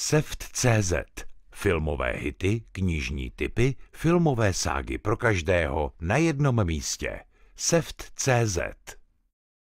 Seft.cz Filmové hity, knižní typy, filmové ságy pro každého na jednom místě. Seft.cz